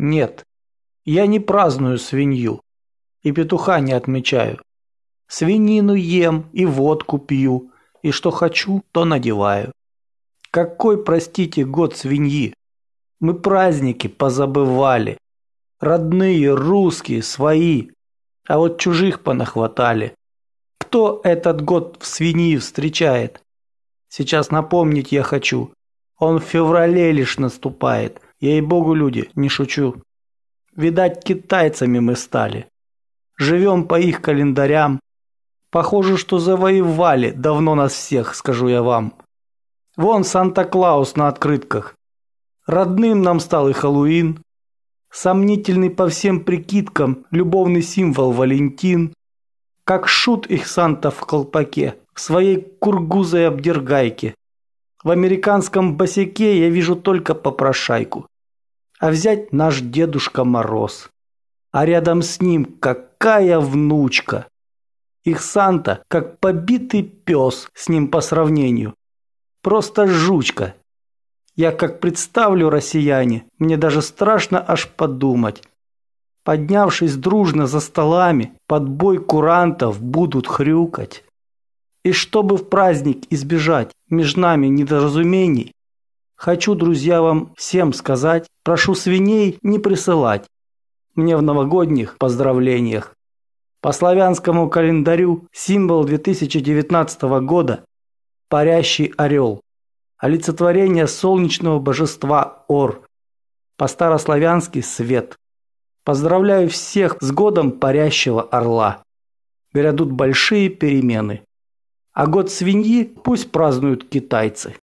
Нет, я не праздную свинью и петуха не отмечаю. Свинину ем и водку пью, и что хочу, то надеваю. Какой, простите, год свиньи? Мы праздники позабывали. Родные, русские, свои. А вот чужих понахватали. Кто этот год в свиньи встречает? Сейчас напомнить я хочу. Он в феврале лишь наступает – я и богу люди, не шучу. Видать, китайцами мы стали. Живем по их календарям. Похоже, что завоевали давно нас всех, скажу я вам. Вон Санта-Клаус на открытках. Родным нам стал и Хэллоуин. Сомнительный по всем прикидкам любовный символ Валентин. Как шут их Санта в колпаке, в своей кургузой обдергайке. В американском босике я вижу только попрошайку. А взять наш дедушка Мороз. А рядом с ним какая внучка. Их Санта как побитый пес с ним по сравнению. Просто жучка. Я как представлю россияне, мне даже страшно аж подумать. Поднявшись дружно за столами, под бой курантов будут хрюкать. И чтобы в праздник избежать между нами недоразумений, хочу, друзья, вам всем сказать, прошу свиней не присылать мне в новогодних поздравлениях. По славянскому календарю символ 2019 года – парящий орел, олицетворение солнечного божества Ор, по-старославянски свет. Поздравляю всех с годом парящего орла. Грядут большие перемены. А год свиньи пусть празднуют китайцы.